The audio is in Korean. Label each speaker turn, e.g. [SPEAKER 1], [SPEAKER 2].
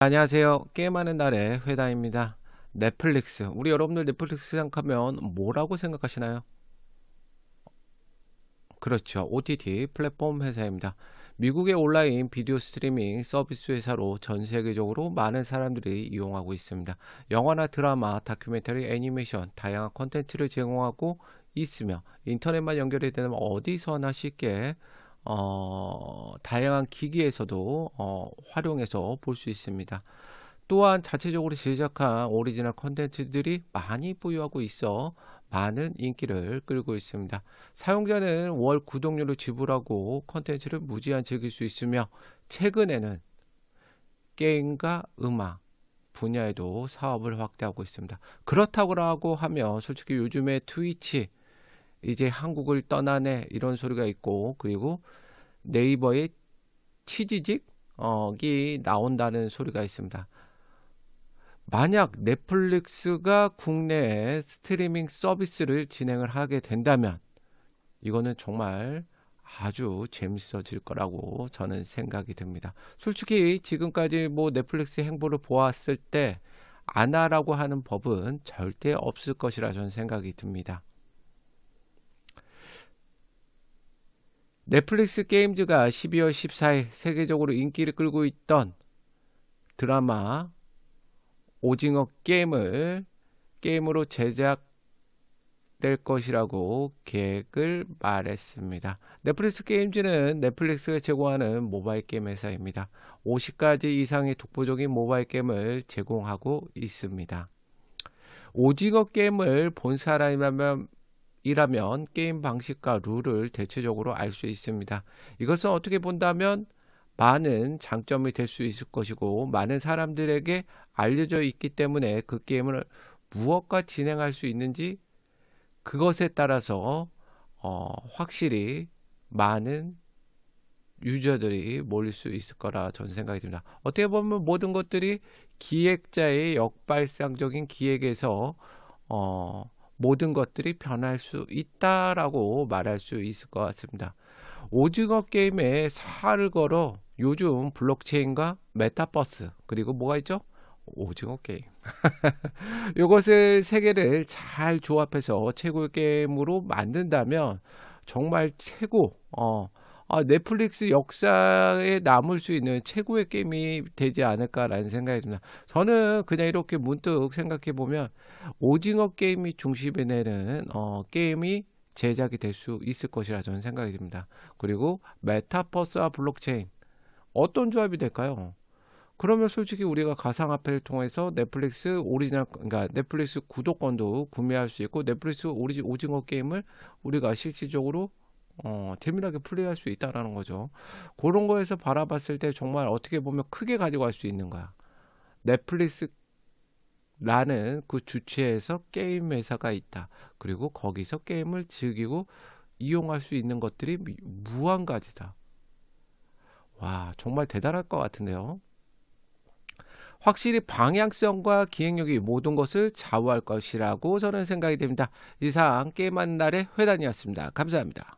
[SPEAKER 1] 안녕하세요. 게임하는 날의 회다입니다. 넷플릭스. 우리 여러분들 넷플릭스 생각하면 뭐라고 생각하시나요? 그렇죠. OTT 플랫폼 회사입니다. 미국의 온라인 비디오 스트리밍 서비스 회사로 전 세계적으로 많은 사람들이 이용하고 있습니다. 영화나 드라마, 다큐멘터리, 애니메이션, 다양한 콘텐츠를 제공하고 있으며 인터넷만 연결이 되면 어디서나 쉽게 어, 다양한 기기에서도 어, 활용해서 볼 수 있습니다. 또한 자체적으로 제작한 오리지널 컨텐츠들이 많이 보유하고 있어 많은 인기를 끌고 있습니다. 사용자는 월 구독료를 지불하고 컨텐츠를 무제한 즐길 수 있으며 최근에는 게임과 음악 분야에도 사업을 확대하고 있습니다. 그렇다고 하면 솔직히 요즘에 트위치 이제 한국을 떠나네 이런 소리가 있고 그리고 네이버에 치지직이 나온다는 소리가 있습니다. 만약 넷플릭스가 국내에 스트리밍 서비스를 진행을 하게 된다면 이거는 정말 아주 재밌어질 거라고 저는 생각이 듭니다. 솔직히 지금까지 뭐 넷플릭스 행보를 보았을 때안 하라고 하는 법은 절대 없을 것이라 저는 생각이 듭니다. 넷플릭스 게임즈가 12월 14일 세계적으로 인기를 끌고 있던 드라마 오징어 게임을 게임으로 제작될 것이라고 계획을 말했습니다. 넷플릭스 게임즈는 넷플릭스가 제공하는 모바일 게임 회사입니다. 50가지 이상의 독보적인 모바일 게임을 제공하고 있습니다. 오징어 게임을 본 사람이라면 이라면 게임 방식과 룰을 대체적으로 알 수 있습니다. 이것은 어떻게 본다면 많은 장점이 될 수 있을 것이고 많은 사람들에게 알려져 있기 때문에 그 게임을 무엇과 진행할 수 있는지 그것에 따라서 어, 확실히 많은 유저들이 몰릴 수 있을 거라 저는 생각이 듭니다. 어떻게 보면 모든 것들이 기획자의 역발상적인 기획에서 어, 모든 것들이 변할 수 있다라고 말할 수 있을 것 같습니다. 오징어 게임에 살을 걸어 요즘 블록체인과 메타버스 그리고 뭐가 있죠? 오징어 게임. 이것을 세 개를 잘 조합해서 최고의 게임으로 만든다면 정말 최고 어, 아, 넷플릭스 역사에 남을 수 있는 최고의 게임이 되지 않을까라는 생각이 듭니다. 저는 그냥 이렇게 문득 생각해 보면 오징어 게임이 중심에 내는 어, 게임이 제작이 될 수 있을 것이라 저는 생각이 듭니다. 그리고 메타버스와 블록체인 어떤 조합이 될까요? 그러면 솔직히 우리가 가상화폐를 통해서 넷플릭스 오리지널 그러니까 넷플릭스 구독권도 구매할 수 있고 넷플릭스 오리지 오징어 게임을 우리가 실질적으로 어, 재미나게 플레이할 수 있다라는 거죠. 그런 거에서 바라봤을 때 정말 어떻게 보면 크게 가져갈 수 있는가. 넷플릭스라는 그 주체에서 게임 회사가 있다. 그리고 거기서 게임을 즐기고 이용할 수 있는 것들이 무한 가지다. 와, 정말 대단할 것 같은데요. 확실히 방향성과 기획력이 모든 것을 좌우할 것이라고 저는 생각이 됩니다. 이상 게임한 날의 회단이었습니다. 감사합니다.